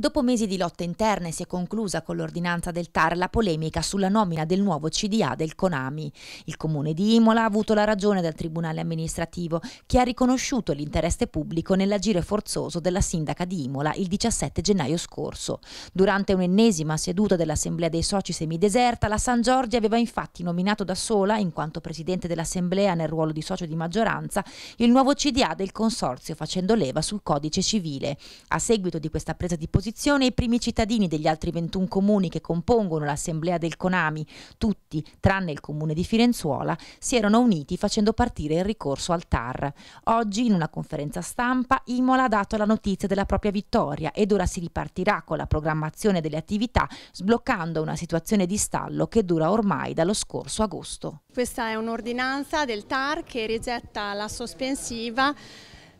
Dopo mesi di lotte interne si è conclusa con l'ordinanza del TAR la polemica sulla nomina del nuovo CDA del Conami. Il comune di Imola ha avuto la ragione dal Tribunale amministrativo che ha riconosciuto l'interesse pubblico nell'agire forzoso della sindaca di Imola il 17 gennaio scorso. Durante un'ennesima seduta dell'Assemblea dei soci semideserta, la San Giorgi aveva infatti nominato da sola, in quanto presidente dell'Assemblea nel ruolo di socio di maggioranza, il nuovo CDA del consorzio facendo leva sul codice civile. A seguito di questa presa di posizione disposizione i primi cittadini degli altri 21 comuni che compongono l'assemblea del Conami, tutti, tranne il comune di Firenzuola, si erano uniti facendo partire il ricorso al TAR. Oggi, in una conferenza stampa, Imola ha dato la notizia della propria vittoria ed ora si ripartirà con la programmazione delle attività, sbloccando una situazione di stallo che dura ormai dallo scorso agosto. Questa è un'ordinanza del TAR che rigetta la sospensiva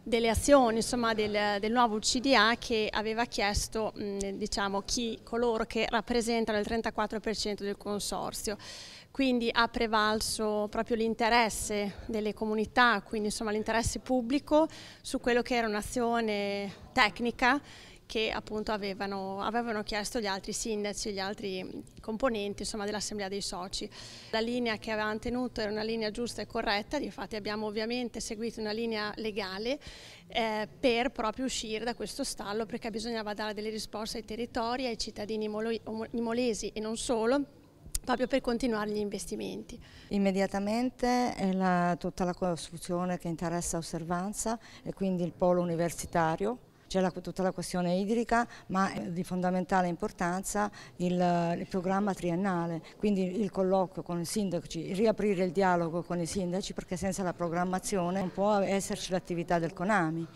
delle azioni insomma, del, del, nuovo CDA che aveva chiesto mh, diciamo, chi, coloro che rappresentano il 34% del consorzio. Quindi ha prevalso proprio l'interesse delle comunità, quindi l'interesse pubblico su quello che era un'azione tecnica che appunto avevano, avevano chiesto gli altri sindaci, gli altri componenti dell'assemblea dei soci. La linea che avevamo tenuto era una linea giusta e corretta, infatti abbiamo ovviamente seguito una linea legale eh, per proprio uscire da questo stallo perché bisognava dare delle risposte ai territori, ai cittadini imolesi e non solo proprio per continuare gli investimenti. Immediatamente la, tutta la costruzione che interessa osservanza e quindi il polo universitario c'è tutta la questione idrica, ma è di fondamentale importanza il, il, programma triennale, quindi il colloquio con i sindaci, riaprire il dialogo con i sindaci perché senza la programmazione non può esserci l'attività del CONAMI.